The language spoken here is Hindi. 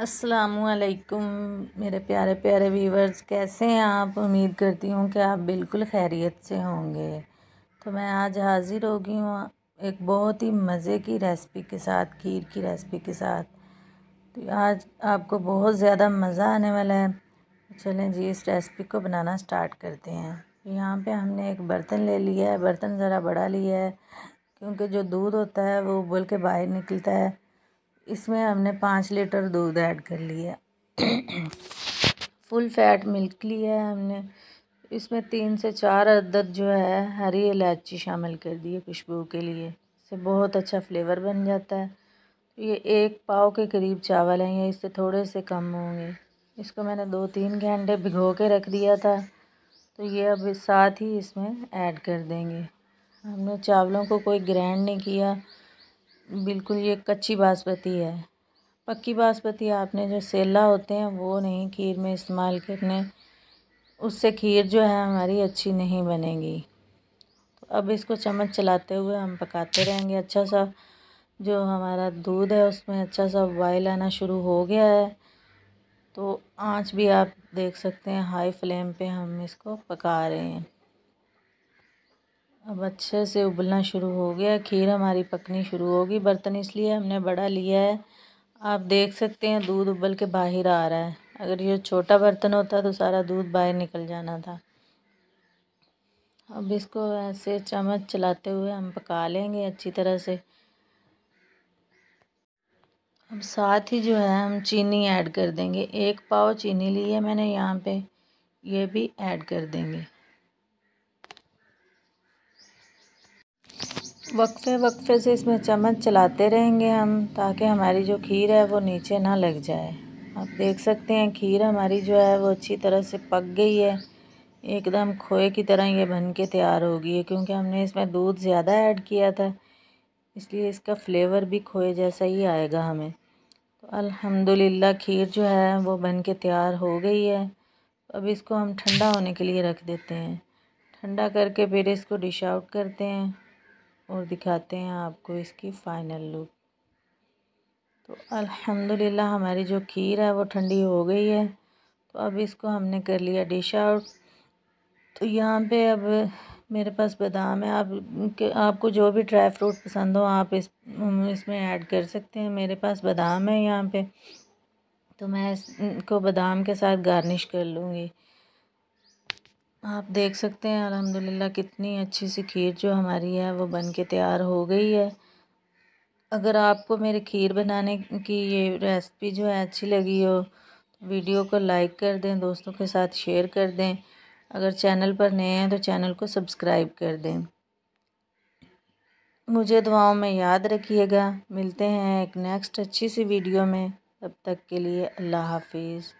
असलकुम मेरे प्यारे प्यारे व्यूवर्स कैसे हैं आप उम्मीद करती हूँ कि आप बिल्कुल खैरियत से होंगे तो मैं आज हाज़िर हो गई हूँ एक बहुत ही मज़े की रेसिपी के साथ खीर की रेसिपी के साथ तो आज आपको बहुत ज़्यादा मज़ा आने वाला है चलें जी इस रेसिपी को बनाना स्टार्ट करते हैं यहाँ पे हमने एक बर्तन ले लिया है बर्तन ज़रा बड़ा लिया है क्योंकि जो दूध होता है वो उबल के बाहर निकलता है इसमें हमने पाँच लीटर दूध ऐड कर लिया फुल फैट मिल्क लिया है हमने इसमें तीन से चार अदद जो है हरी इलायची शामिल कर दी है खुशबू के लिए इससे बहुत अच्छा फ्लेवर बन जाता है ये एक पाव के करीब चावल हैं ये इससे थोड़े से कम होंगे इसको मैंने दो तीन घंटे भिगो के रख दिया था तो ये अब साथ ही इसमें ऐड कर देंगे हमने चावलों को कोई ग्रैंड नहीं किया बिल्कुल ये कच्ची बासमती है पक्की बासमती आपने जो सेला होते हैं वो नहीं खीर में इस्तेमाल करने उससे खीर जो है हमारी अच्छी नहीं बनेगी तो अब इसको चम्मच चलाते हुए हम पकाते रहेंगे अच्छा सा जो हमारा दूध है उसमें अच्छा सा बॉयल आना शुरू हो गया है तो आंच भी आप देख सकते हैं हाई फ्लेम पे हम इसको पका रहे हैं अब अच्छे से उबलना शुरू हो गया खीर हमारी पकनी शुरू होगी बर्तन इसलिए हमने बड़ा लिया है आप देख सकते हैं दूध उबल के बाहर आ रहा है अगर ये छोटा बर्तन होता तो सारा दूध बाहर निकल जाना था अब इसको ऐसे चम्मच चलाते हुए हम पका लेंगे अच्छी तरह से अब साथ ही जो है हम चीनी ऐड कर देंगे एक पाव चीनी ली है मैंने यहाँ पे ये भी ऐड कर देंगे वक्फे वक्फे से इसमें चम्मच चलाते रहेंगे हम ताकि हमारी जो खीर है वो नीचे ना लग जाए आप देख सकते हैं खीर हमारी जो है वो अच्छी तरह से पक गई है एकदम खोए की तरह ये बन के तैयार होगी है क्योंकि हमने इसमें दूध ज़्यादा ऐड किया था इसलिए इसका फ्लेवर भी खोए जैसा ही आएगा हमें तो अल्हम्दुलिल्लाह खीर जो है वो बन के तैयार हो गई है तो अब इसको हम ठंडा होने के लिए रख देते हैं ठंडा करके फिर इसको डिश आउट करते हैं और दिखाते हैं आपको इसकी फ़ाइनल लुक तो अल्हम्दुलिल्लाह हमारी जो खीर है वो ठंडी हो गई है तो अब इसको हमने कर लिया डिश आउट तो यहाँ पे अब मेरे पास बादाम है आप आपको जो भी ड्राई फ्रूट पसंद हो आप इस इसमें ऐड कर सकते हैं मेरे पास बादाम है यहाँ पे तो मैं इसको बादाम के साथ गार्निश कर लूँगी आप देख सकते हैं अल्हम्दुलिल्लाह कितनी अच्छी सी खीर जो हमारी है वो बन के तैयार हो गई है अगर आपको मेरे खीर बनाने की ये रेसिपी जो है अच्छी लगी हो तो वीडियो को लाइक कर दें दोस्तों के साथ शेयर कर दें अगर चैनल पर नए हैं तो चैनल को सब्सक्राइब कर दें मुझे दुआओं में याद रखिएगा मिलते हैं एक नेक्स्ट अच्छी सी वीडियो में तब तक के लिए अल्लाह हाफिज़